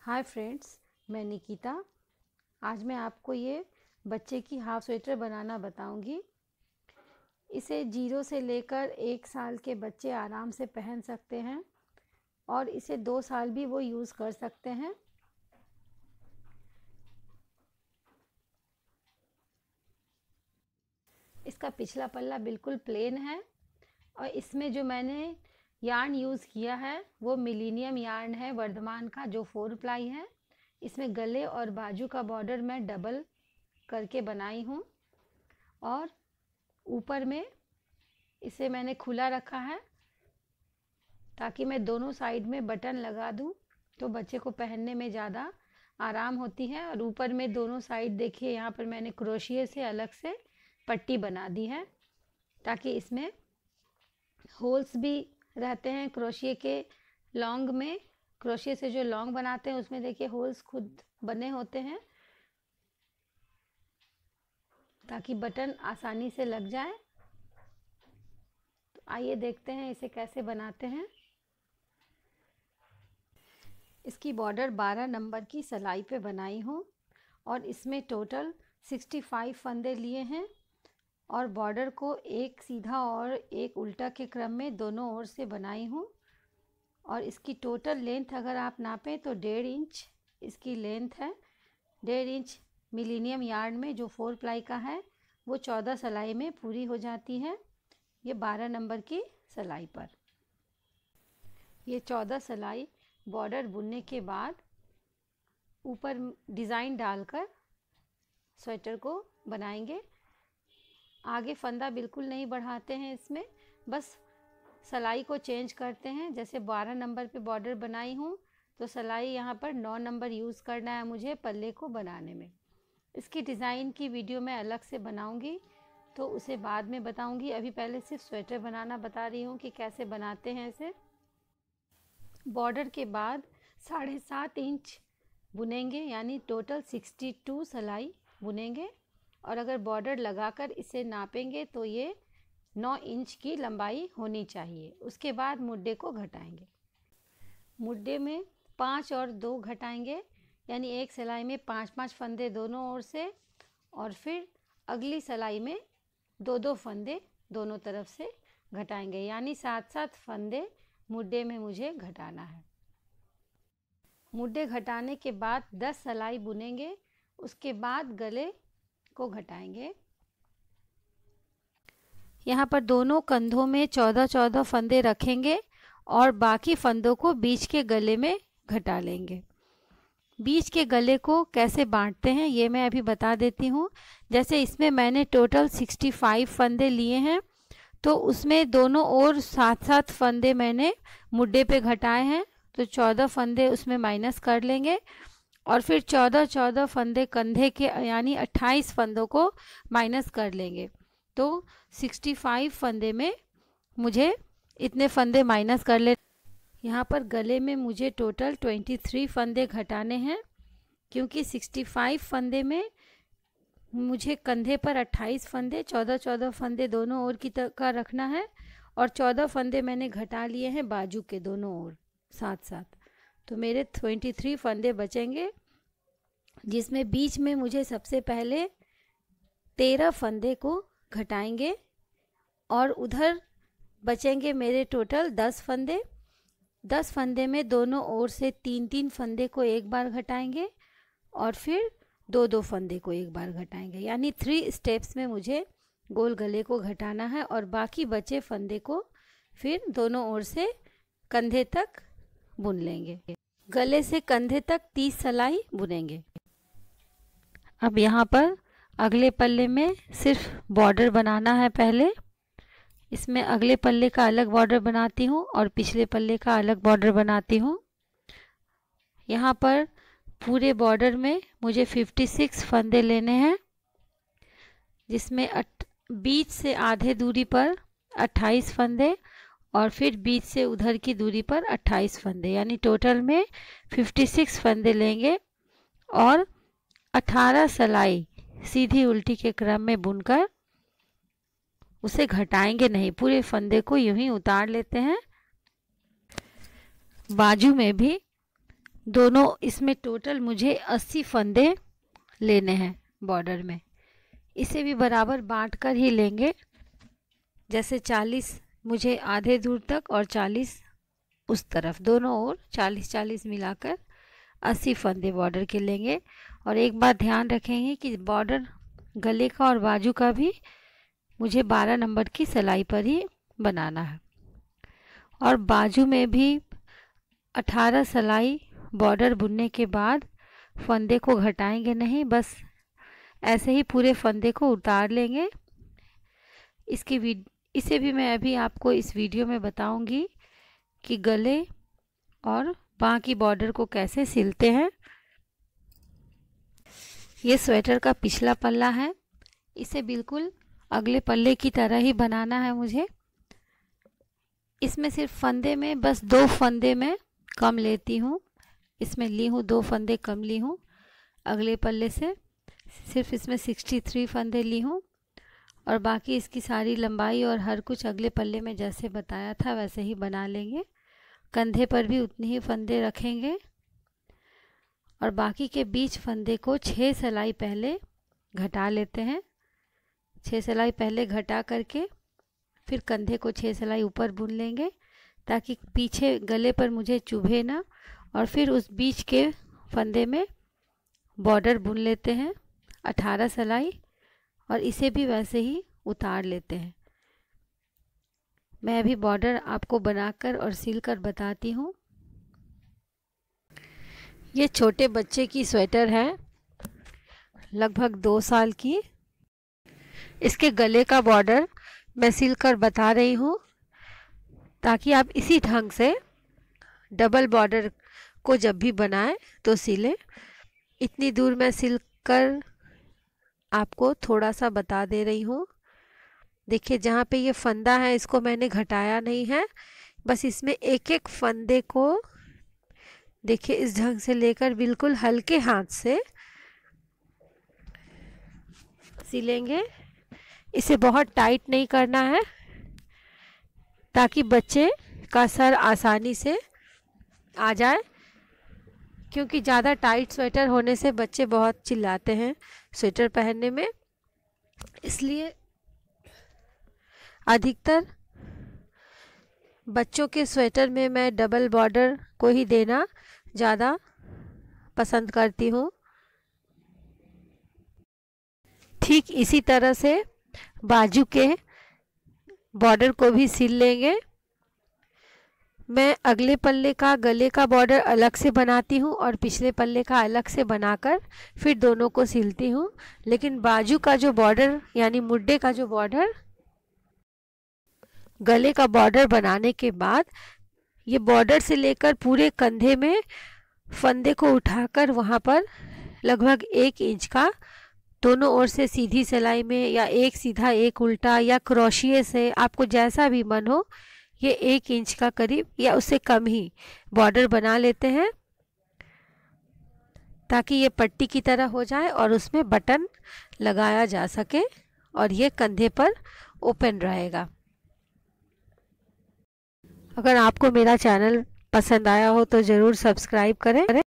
hi friends मैं निकिता आज मैं आपको ये बच्चे की हाफ स्वेटर बनाना बताऊंगी इसे जीरो से लेकर एक साल के बच्चे आराम से पहन सकते हैं और इसे दो साल भी वो यूज़ कर सकते हैं इसका पिछला पल्ला बिल्कुल प्लेन है और इसमें जो मैंने यार्न यूज़ किया है वो मिलीनियम यार्न है वर्धमान का जो फोर प्लाई है इसमें गले और बाजू का बॉर्डर मैं डबल करके बनाई हूँ और ऊपर में इसे मैंने खुला रखा है ताकि मैं दोनों साइड में बटन लगा दूँ तो बच्चे को पहनने में ज़्यादा आराम होती है और ऊपर में दोनों साइड देखिए यहाँ पर मैंने क्रोशिए से अलग से पट्टी बना दी है ताकि इसमें होल्स भी रहते हैं क्रोशिए के लॉन्ग में क्रोशिए से जो लॉन्ग बनाते हैं उसमें देखिए होल्स खुद बने होते हैं ताकि बटन आसानी से लग जाए तो आइए देखते हैं इसे कैसे बनाते हैं इसकी बॉर्डर 12 नंबर की सलाई पे बनाई हूँ और इसमें टोटल 65 फंदे लिए हैं और बॉर्डर को एक सीधा और एक उल्टा के क्रम में दोनों ओर से बनाई हूँ और इसकी टोटल लेंथ अगर आप नापें तो डेढ़ इंच इसकी लेंथ है डेढ़ इंच मिलीनियम यार्ड में जो फोर प्लाई का है वो चौदह सलाई में पूरी हो जाती है ये बारह नंबर की सलाई पर ये चौदह सलाई बॉर्डर बुनने के बाद ऊपर डिज़ाइन डालकर स्वेटर को बनाएंगे आगे फंदा बिल्कुल नहीं बढ़ाते हैं इसमें बस सलाई को चेंज करते हैं जैसे बारह नंबर पे बॉर्डर बनाई हूँ तो सलाई यहाँ पर नौ नंबर यूज़ करना है मुझे पल्ले को बनाने में इसकी डिज़ाइन की वीडियो मैं अलग से बनाऊँगी तो उसे बाद में बताऊँगी अभी पहले सिर्फ स्वेटर बनाना बता रही हूँ कि कैसे बनाते हैं इसे बॉर्डर के बाद साढ़े सात इंच बुनेंगे यानी टोटल सिक्सटी टू सलाई बुनेंगे और अगर बॉर्डर लगाकर इसे नापेंगे तो ये नौ इंच की लंबाई होनी चाहिए उसके बाद मुड्डे को घटाएंगे मुड्डे में पाँच और दो घटाएंगे यानी एक सिलाई में पाँच पाँच फंदे दोनों ओर से और फिर अगली सिलाई में दो दो फंदे दोनों तरफ से घटाएंगे यानी सात सात फंदे मुड्डे में मुझे घटाना है मुड्डे घटाने के बाद दस सलाई बुनेंगे उसके बाद गले को घटाएंगे यहाँ पर दोनों कंधों में चौदह चौदह फंदे रखेंगे और बाकी फंदों को बीच के गले में घटा लेंगे बीच के गले को कैसे बांटते हैं ये मैं अभी बता देती हूँ जैसे इसमें मैंने टोटल 65 फंदे लिए हैं तो उसमें दोनों ओर सात सात फंदे मैंने मुड्डे पे घटाए हैं तो 14 फंदे उसमें माइनस कर लेंगे और फिर चौदह चौदह फंदे कंधे के यानी अट्ठाईस फंदों को माइनस कर लेंगे तो सिक्सटी फाइव फंदे में मुझे इतने फंदे माइनस कर ले यहाँ पर गले में मुझे टोटल ट्वेंटी थ्री फंदे घटाने हैं क्योंकि सिक्सटी फाइव फंदे में मुझे कंधे पर अट्ठाईस फंदे चौदह चौदह फंदे दोनों ओर की तरह का रखना है और चौदह फंदे मैंने घटा लिए हैं बाजू के दोनों ओर साथ साथ तो मेरे ट्वेंटी थ्री फंदे बचेंगे जिसमें बीच में मुझे सबसे पहले तेरह फंदे को घटाएंगे और उधर बचेंगे मेरे टोटल दस फंदे दस फंदे में दोनों ओर से तीन तीन फंदे को एक बार घटाएंगे और फिर दो दो फंदे को एक बार घटाएंगे यानी थ्री स्टेप्स में मुझे गोल गले को घटाना है और बाकी बचे फंदे को फिर दोनों ओर से कंधे तक बुन लेंगे गले से कंधे तक तीस सलाई बुनेंगे अब यहाँ पर अगले पल्ले में सिर्फ बॉर्डर बनाना है पहले इसमें अगले पल्ले का अलग बॉर्डर बनाती हूँ और पिछले पल्ले का अलग बॉर्डर बनाती हूँ यहाँ पर पूरे बॉर्डर में मुझे 56 फंदे लेने हैं जिसमें अट, बीच से आधे दूरी पर 28 फंदे और फिर बीच से उधर की दूरी पर 28 फंदे यानी टोटल में 56 फंदे लेंगे और अठारह सलाई सीधी उल्टी के क्रम में बुनकर उसे घटाएंगे नहीं पूरे फंदे को यूं ही उतार लेते हैं बाजू में भी दोनों इसमें टोटल मुझे अस्सी फंदे लेने हैं बॉर्डर में इसे भी बराबर बांट कर ही लेंगे जैसे चालीस मुझे आधे दूर तक और चालीस उस तरफ दोनों ओर चालीस चालीस मिलाकर अस्सी फंदे बॉर्डर के लेंगे और एक बात ध्यान रखेंगे कि बॉर्डर गले का और बाजू का भी मुझे बारह नंबर की सिलाई पर ही बनाना है और बाजू में भी अठारह सिलाई बॉर्डर बुनने के बाद फंदे को घटाएंगे नहीं बस ऐसे ही पूरे फंदे को उतार लेंगे इसकी इसे भी मैं अभी आपको इस वीडियो में बताऊंगी कि गले और पाँ की बॉर्डर को कैसे सिलते हैं ये स्वेटर का पिछला पल्ला है इसे बिल्कुल अगले पल्ले की तरह ही बनाना है मुझे इसमें सिर्फ फंदे में बस दो फंदे में कम लेती हूँ इसमें ली हूँ दो फंदे कम ली हूँ अगले पल्ले से सिर्फ इसमें सिक्सटी थ्री फंदे ली हूँ और बाकी इसकी सारी लंबाई और हर कुछ अगले पल्ले में जैसे बताया था वैसे ही बना लेंगे कंधे पर भी उतने ही फंदे रखेंगे और बाकी के बीच फंदे को छः सिलाई पहले घटा लेते हैं छः सिलाई पहले घटा करके फिर कंधे को छः सिलाई ऊपर बुन लेंगे ताकि पीछे गले पर मुझे चुभे ना और फिर उस बीच के फंदे में बॉर्डर बुन लेते हैं अठारह सिलाई और इसे भी वैसे ही उतार लेते हैं मैं अभी बॉर्डर आपको बनाकर और सिलकर कर बताती हूँ ये छोटे बच्चे की स्वेटर है लगभग दो साल की इसके गले का बॉर्डर मैं सिल कर बता रही हूँ ताकि आप इसी ढंग से डबल बॉर्डर को जब भी बनाएं तो सिलें इतनी दूर मैं सिल कर आपको थोड़ा सा बता दे रही हूँ देखिए जहाँ पे ये फंदा है इसको मैंने घटाया नहीं है बस इसमें एक एक फंदे को देखिए इस ढंग से लेकर बिल्कुल हल्के हाथ से सिलेंगे इसे बहुत टाइट नहीं करना है ताकि बच्चे का सर आसानी से आ जाए क्योंकि ज़्यादा टाइट स्वेटर होने से बच्चे बहुत चिल्लाते हैं स्वेटर पहनने में इसलिए अधिकतर बच्चों के स्वेटर में मैं डबल बॉर्डर को ही देना ज़्यादा पसंद करती हूँ ठीक इसी तरह से बाजू के बॉर्डर को भी सिल लेंगे मैं अगले पल्ले का गले का बॉर्डर अलग से बनाती हूँ और पिछले पल्ले का अलग से बनाकर फिर दोनों को सिलती हूँ लेकिन बाजू का जो बॉर्डर यानी मुड्डे का जो बॉर्डर गले का बॉर्डर बनाने के बाद ये बॉर्डर से लेकर पूरे कंधे में फंदे को उठाकर वहाँ पर लगभग एक इंच का दोनों ओर से सीधी सिलाई में या एक सीधा एक उल्टा या क्रोशिए से आपको जैसा भी मन हो ये एक इंच का करीब या उससे कम ही बॉर्डर बना लेते हैं ताकि ये पट्टी की तरह हो जाए और उसमें बटन लगाया जा सके और ये कंधे पर ओपन रहेगा अगर आपको मेरा चैनल पसंद आया हो तो ज़रूर सब्सक्राइब करें